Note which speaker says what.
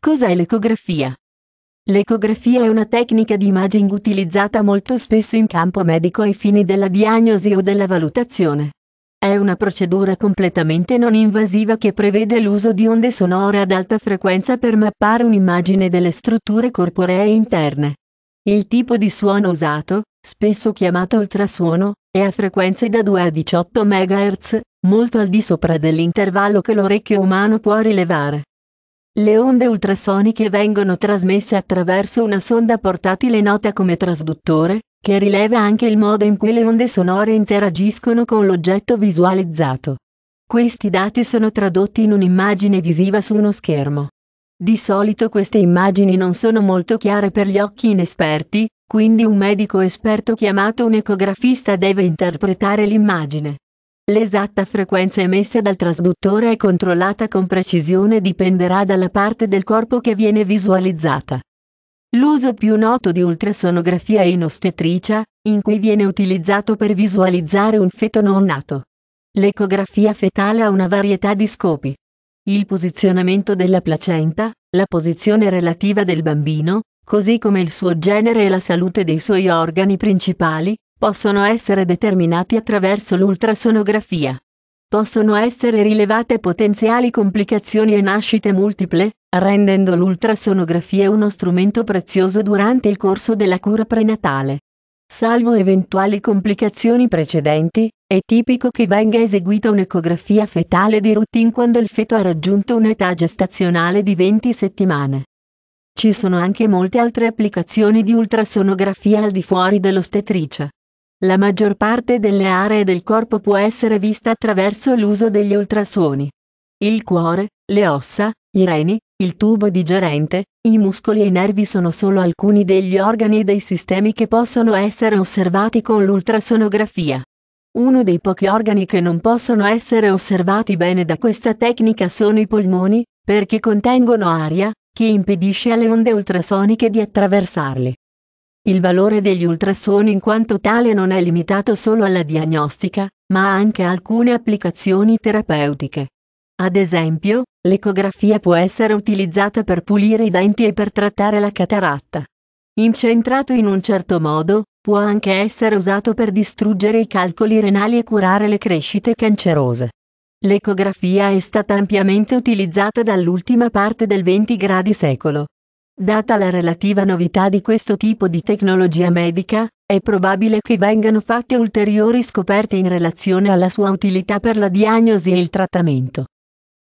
Speaker 1: Cos'è l'ecografia? L'ecografia è una tecnica di imaging utilizzata molto spesso in campo medico ai fini della diagnosi o della valutazione. È una procedura completamente non invasiva che prevede l'uso di onde sonore ad alta frequenza per mappare un'immagine delle strutture corporee interne. Il tipo di suono usato, spesso chiamato ultrasuono, è a frequenze da 2 a 18 MHz, molto al di sopra dell'intervallo che l'orecchio umano può rilevare. Le onde ultrasoniche vengono trasmesse attraverso una sonda portatile nota come trasduttore, che rileva anche il modo in cui le onde sonore interagiscono con l'oggetto visualizzato. Questi dati sono tradotti in un'immagine visiva su uno schermo. Di solito queste immagini non sono molto chiare per gli occhi inesperti, quindi un medico esperto chiamato un ecografista deve interpretare l'immagine. L'esatta frequenza emessa dal trasduttore e controllata con precisione dipenderà dalla parte del corpo che viene visualizzata. L'uso più noto di ultrasonografia è in ostetricia, in cui viene utilizzato per visualizzare un feto non nato. L'ecografia fetale ha una varietà di scopi. Il posizionamento della placenta, la posizione relativa del bambino, così come il suo genere e la salute dei suoi organi principali, possono essere determinati attraverso l'ultrasonografia. Possono essere rilevate potenziali complicazioni e nascite multiple, rendendo l'ultrasonografia uno strumento prezioso durante il corso della cura prenatale. Salvo eventuali complicazioni precedenti, è tipico che venga eseguita un'ecografia fetale di routine quando il feto ha raggiunto un'età gestazionale di 20 settimane. Ci sono anche molte altre applicazioni di ultrasonografia al di fuori dell'ostetricia. La maggior parte delle aree del corpo può essere vista attraverso l'uso degli ultrasuoni. Il cuore, le ossa, i reni, il tubo digerente, i muscoli e i nervi sono solo alcuni degli organi e dei sistemi che possono essere osservati con l'ultrasonografia. Uno dei pochi organi che non possono essere osservati bene da questa tecnica sono i polmoni, perché contengono aria, che impedisce alle onde ultrasoniche di attraversarli. Il valore degli ultrasuoni in quanto tale non è limitato solo alla diagnostica, ma ha anche alcune applicazioni terapeutiche. Ad esempio, l'ecografia può essere utilizzata per pulire i denti e per trattare la cataratta. Incentrato in un certo modo, può anche essere usato per distruggere i calcoli renali e curare le crescite cancerose. L'ecografia è stata ampiamente utilizzata dall'ultima parte del XX secolo, Data la relativa novità di questo tipo di tecnologia medica, è probabile che vengano fatte ulteriori scoperte in relazione alla sua utilità per la diagnosi e il trattamento.